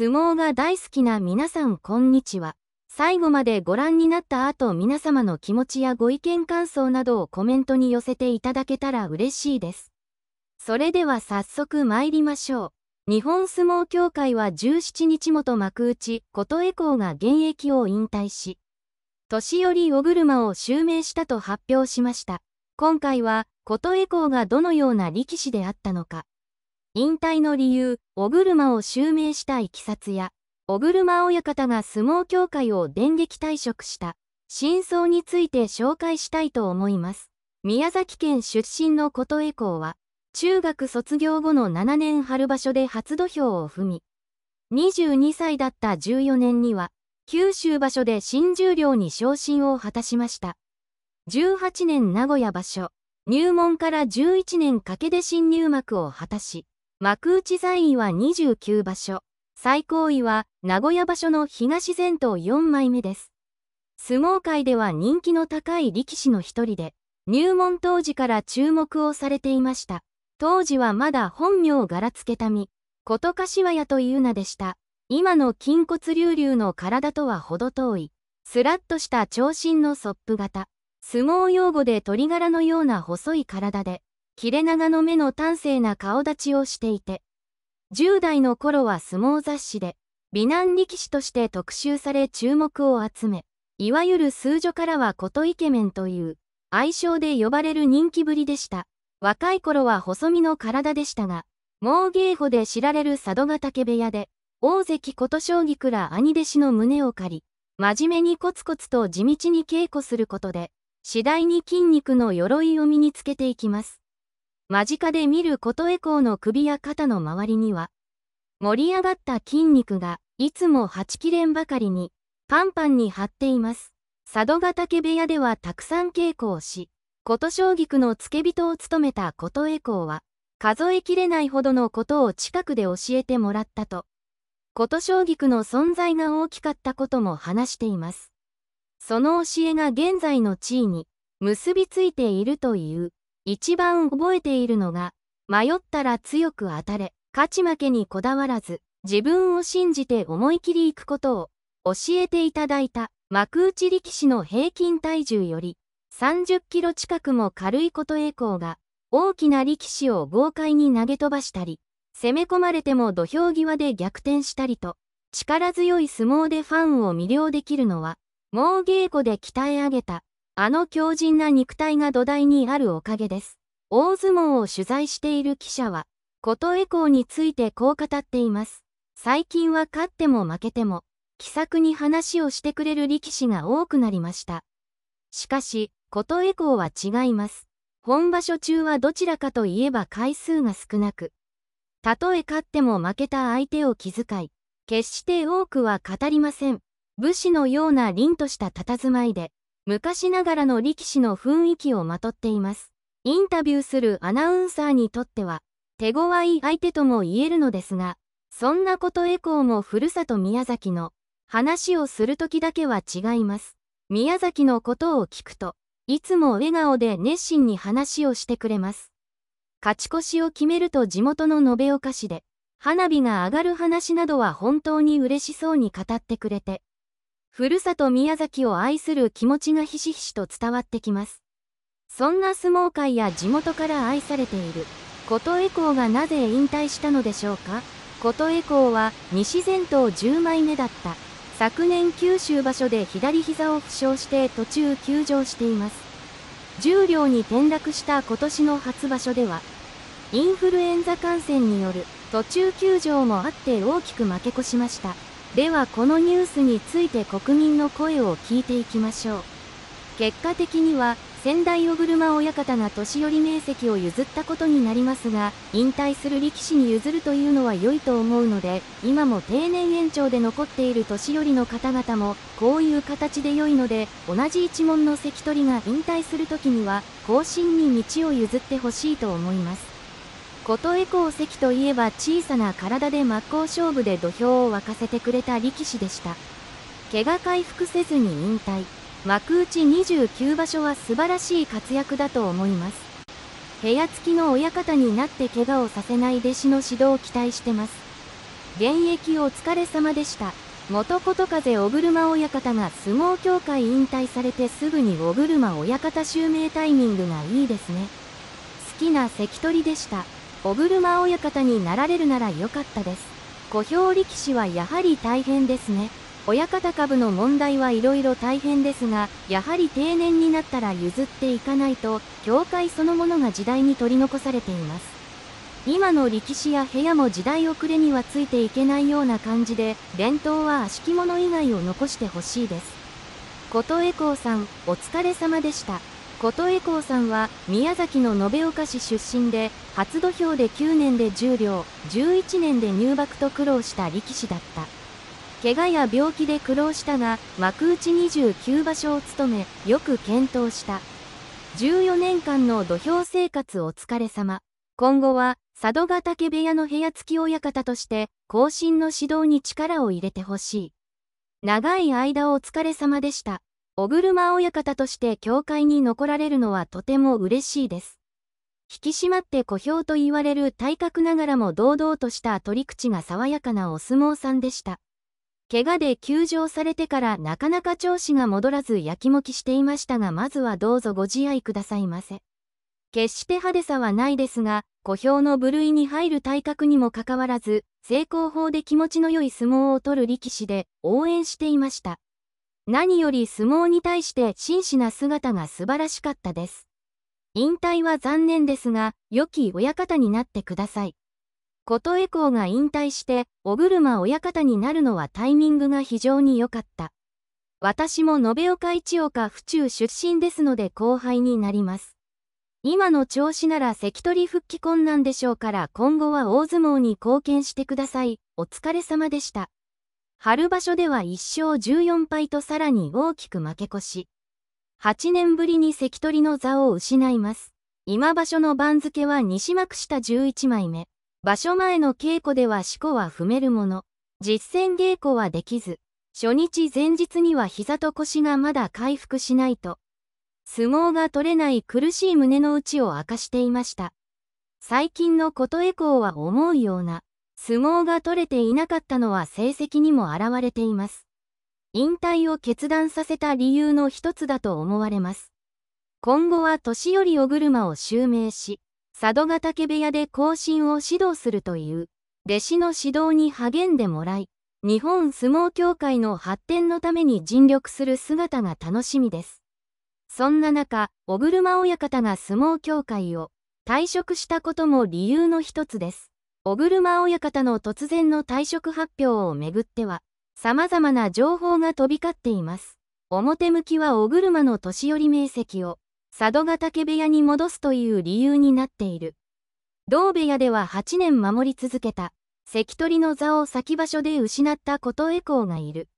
相撲が大好きな皆さんこんにちは。最後までご覧になった後皆様の気持ちやご意見感想などをコメントに寄せていただけたら嬉しいです。それでは早速参りましょう。日本相撲協会は17日元幕内琴恵光が現役を引退し、年寄り尾車を襲名したと発表しました。今回は琴恵光がどのような力士であったのか、引退の理由、小車を襲名したいきさつや、小車親方が相撲協会を電撃退職した真相について紹介したいと思います。宮崎県出身の琴恵光は、中学卒業後の7年春場所で初土俵を踏み、22歳だった14年には、九州場所で新十両に昇進を果たしました。18年名古屋場所、入門から11年かけで新入幕を果たし、幕内座位は29場所、最高位は名古屋場所の東前頭4枚目です。相撲界では人気の高い力士の一人で、入門当時から注目をされていました。当時はまだ本名柄付けた民、琴柏屋という名でした。今の筋骨隆々の体とは程遠い、スラッとした長身のソップ型。相撲用語で鳥柄のような細い体で、切れ長の目の端正な顔立ちをしていて、10代の頃は相撲雑誌で、美男力士として特集され注目を集め、いわゆる数女からはことイケメンという、愛称で呼ばれる人気ぶりでした。若い頃は細身の体でしたが、猛稽古で知られる佐渡ヶ嶽部屋で、大関琴将棋ら兄弟子の胸を借り、真面目にコツコツと地道に稽古することで、次第に筋肉の鎧を身につけていきます。間近で見ることエコーの首や肩の周りには、盛り上がった筋肉が、いつも8切れんばかりに、パンパンに張っています。佐渡ヶ岳部屋ではたくさん稽古をし、琴将菊の付け人を務めた琴恵光は、数えきれないほどのことを近くで教えてもらったと、琴将菊の存在が大きかったことも話しています。その教えが現在の地位に結びついているという。一番覚えているのが、迷ったら強く当たれ、勝ち負けにこだわらず、自分を信じて思い切り行くことを教えていただいた幕内力士の平均体重より30キロ近くも軽い琴栄光が大きな力士を豪快に投げ飛ばしたり、攻め込まれても土俵際で逆転したりと、力強い相撲でファンを魅了できるのは、もう稽古で鍛え上げたあの強靭な肉体が土台にあるおかげです。大相撲を取材している記者は、琴恵光についてこう語っています。最近は勝っても負けても、気さくに話をしてくれる力士が多くなりました。しかし、琴恵光は違います。本場所中はどちらかといえば回数が少なく、たとえ勝っても負けた相手を気遣い、決して多くは語りません。武士のような凛とした佇まいで、昔ながらの力士の雰囲気をまとっています。インタビューするアナウンサーにとっては、手強い相手とも言えるのですが、そんなことエコーもふるさと宮崎の話をするときだけは違います。宮崎のことを聞くと、いつも笑顔で熱心に話をしてくれます。勝ち越しを決めると地元の延岡市で、花火が上がる話などは本当に嬉しそうに語ってくれて、ふるさと宮崎を愛する気持ちがひしひしと伝わってきます。そんな相撲界や地元から愛されている琴恵光がなぜ引退したのでしょうか琴恵光は西前頭10枚目だった昨年九州場所で左膝を負傷して途中休場しています重量に転落した今年の初場所ではインフルエンザ感染による途中休場もあって大きく負け越しましたではこのニュースについて国民の声を聞いていきましょう結果的には先代尾車親方が年寄り名跡を譲ったことになりますが引退する力士に譲るというのは良いと思うので今も定年延長で残っている年寄りの方々もこういう形で良いので同じ一門の関取が引退する時には後進に道を譲ってほしいと思います琴恵光関といえば小さな体で真っ向勝負で土俵を沸かせてくれた力士でした怪我回復せずに引退幕内29場所は素晴らしい活躍だと思います部屋付きの親方になって怪我をさせない弟子の指導を期待してます現役お疲れ様でした元琴風小車親方が相撲協会引退されてすぐに小車親方襲名タイミングがいいですね好きな関取でしたお車親方になられるなら良かったです。小兵力士はやはり大変ですね。親方株の問題はいろいろ大変ですが、やはり定年になったら譲っていかないと、教会そのものが時代に取り残されています。今の力士や部屋も時代遅れにはついていけないような感じで、伝統は悪しきもの以外を残してほしいです。琴恵光さん、お疲れ様でした。琴恵光さんは宮崎の延岡市出身で初土俵で9年で10両11年で入幕と苦労した力士だった怪我や病気で苦労したが幕内29場所を務めよく健闘した14年間の土俵生活お疲れ様今後は佐渡ヶ嶽部屋の部屋付き親方として後進の指導に力を入れてほしい長い間お疲れ様でした小車親方として教会に残られるのはとても嬉しいです。引き締まって小兵と言われる体格ながらも堂々とした取り口が爽やかなお相撲さんでした。怪我で休場されてからなかなか調子が戻らずやきもきしていましたがまずはどうぞご自愛くださいませ。決して派手さはないですが、小兵の部類に入る体格にもかかわらず、成功法で気持ちの良い相撲を取る力士で応援していました。何より相撲に対して真摯な姿が素晴らしかったです。引退は残念ですが、良き親方になってください。琴恵光が引退して、お車親方になるのはタイミングが非常に良かった。私も延岡一岡府中出身ですので後輩になります。今の調子なら関取復帰困難でしょうから今後は大相撲に貢献してください。お疲れ様でした。春場所では1勝14敗とさらに大きく負け越し、8年ぶりに関取の座を失います。今場所の番付は西幕下11枚目。場所前の稽古では四股は踏めるもの。実践稽古はできず、初日前日には膝と腰がまだ回復しないと、相撲が取れない苦しい胸の内を明かしていました。最近の琴恵光は思うような、相撲が取れていなかったのは成績にも表れています。引退を決断させた理由の一つだと思われます。今後は年寄りお車を襲名し、佐渡ヶ嶽部屋で後進を指導するという、弟子の指導に励んでもらい、日本相撲協会の発展のために尽力する姿が楽しみです。そんな中、小車親方が相撲協会を退職したことも理由の一つです。小車親方の突然の退職発表をめぐっては、様々な情報が飛び交っています。表向きは小車の年寄り名跡を、佐渡ヶ嶽部屋に戻すという理由になっている。同部屋では8年守り続けた、関取の座を先場所で失った琴恵光がいる。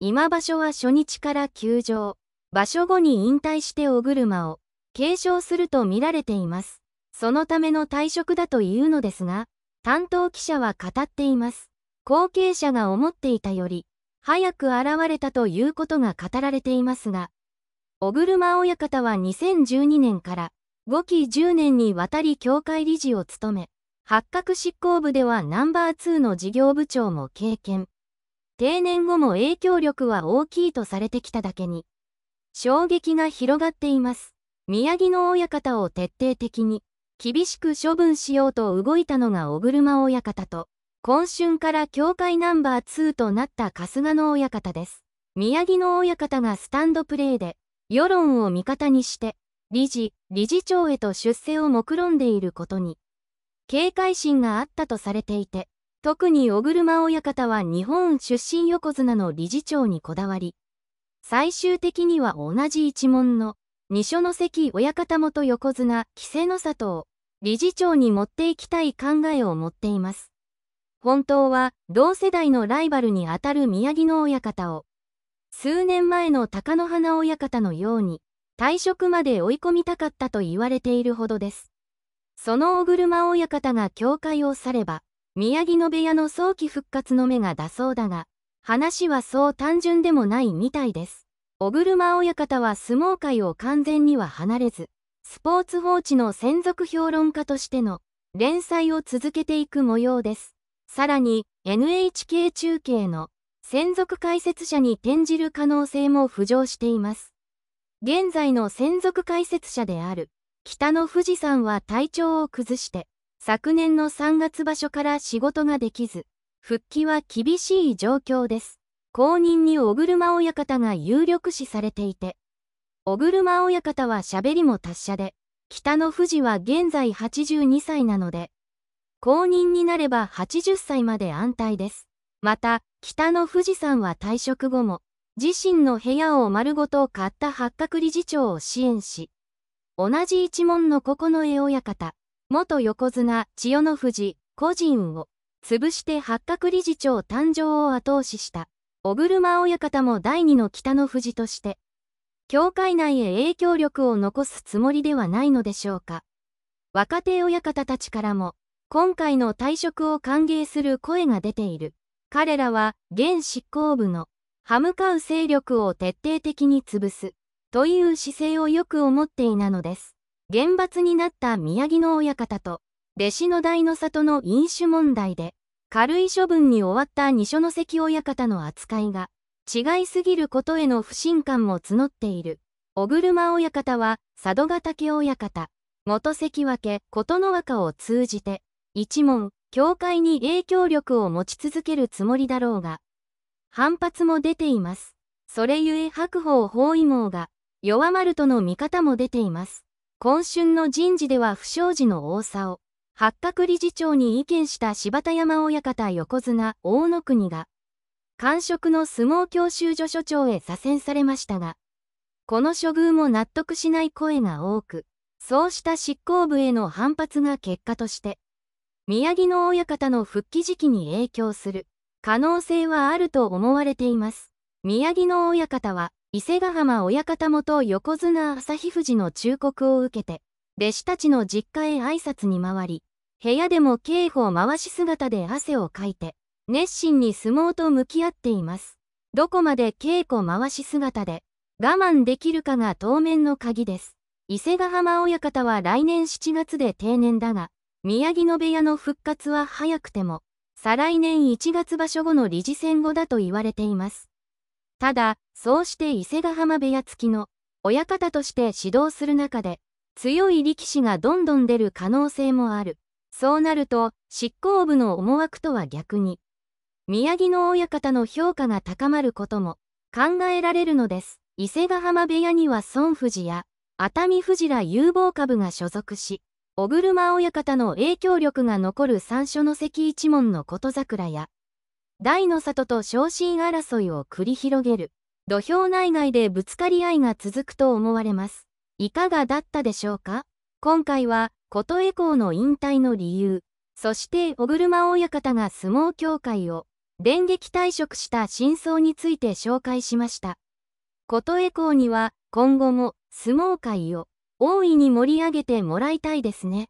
今場所は初日から休場。場所後に引退して小車を継承すると見られています。そのための退職だというのですが、担当記者は語っています。後継者が思っていたより、早く現れたということが語られていますが、小車親方は2012年から5期10年にわたり協会理事を務め、八角執行部ではナンバー2の事業部長も経験。定年後も影響力は大きいとされてきただけに、衝撃が広がっています。宮城の親方を徹底的に厳しく処分しようと動いたのが小車親方と、今春から協会ナンバー2となった春日野親方です。宮城野親方がスタンドプレーで、世論を味方にして、理事、理事長へと出世を目論んでいることに、警戒心があったとされていて、特に小車親方は日本出身横綱の理事長にこだわり、最終的には同じ一門の、二所ノ関親方元横綱、稀勢の里を、理事長に持っていきたい考えを持っています。本当は同世代のライバルにあたる宮城の親方を、数年前の貴乃花親方のように退職まで追い込みたかったと言われているほどです。その小車親方が教会を去れば、宮城野部屋の早期復活の目が出そうだが、話はそう単純でもないみたいです。小車親方は相撲界を完全には離れず、スポーツ報知の専属評論家としての連載を続けていく模様です。さらに NHK 中継の専属解説者に転じる可能性も浮上しています。現在の専属解説者である北の富士山は体調を崩して昨年の3月場所から仕事ができず復帰は厳しい状況です。後任に小車親方が有力視されていて小車親方は喋りも達者で、北の富士は現在82歳なので、公認になれば80歳まで安泰です。また、北の富士さんは退職後も、自身の部屋を丸ごと買った八角理事長を支援し、同じ一門の九重親方、元横綱千代の富士、個人を、潰して八角理事長誕生を後押しした、小車親方も第二の北の富士として、教会内へ影響力を残すつもりではないのでしょうか。若手親方たちからも、今回の退職を歓迎する声が出ている。彼らは、現執行部の、歯向かう勢力を徹底的に潰す、という姿勢をよく思っていなのです。厳罰になった宮城の親方と、弟子の代の里の飲酒問題で、軽い処分に終わった二所ノ関親方の扱いが、違いすぎることへの不信感も募っている。小車親方は佐渡ヶ嶽親方、元関脇琴ノ若を通じて、一門、教会に影響力を持ち続けるつもりだろうが、反発も出ています。それゆえ白鵬包囲網が弱まるとの見方も出ています。今春の人事では不祥事の多さを、八角理事長に意見した柴田山親方横綱大野国が、官職の相撲教習所所長へ左遷されましたが、この処遇も納得しない声が多く、そうした執行部への反発が結果として、宮城野親方の復帰時期に影響する可能性はあると思われています。宮城野親方は、伊勢ヶ浜親方元横綱旭富士の忠告を受けて、弟子たちの実家へ挨拶に回り、部屋でも稽古を回し姿で汗をかいて、熱心に相撲と向き合っています。どこまで稽古回し姿で我慢できるかが当面の鍵です。伊勢ヶ浜親方は来年7月で定年だが、宮城野部屋の復活は早くても、再来年1月場所後の理事選後だと言われています。ただ、そうして伊勢ヶ浜部屋付きの親方として指導する中で、強い力士がどんどん出る可能性もある。そうなると、執行部の思惑とは逆に、宮城野親方の評価が高まることも考えられるのです。伊勢ヶ浜部屋には孫富士や熱海富士ら有望株が所属し、小車親方の影響力が残る三所の関一門の琴桜や、大の里と昇進争いを繰り広げる、土俵内外でぶつかり合いが続くと思われます。いかがだったでしょうか今回は、琴恵光の引退の理由、そして小車親方が相撲協会を、電撃退職した真相について紹介しました。琴恵光には今後も相撲界を大いに盛り上げてもらいたいですね。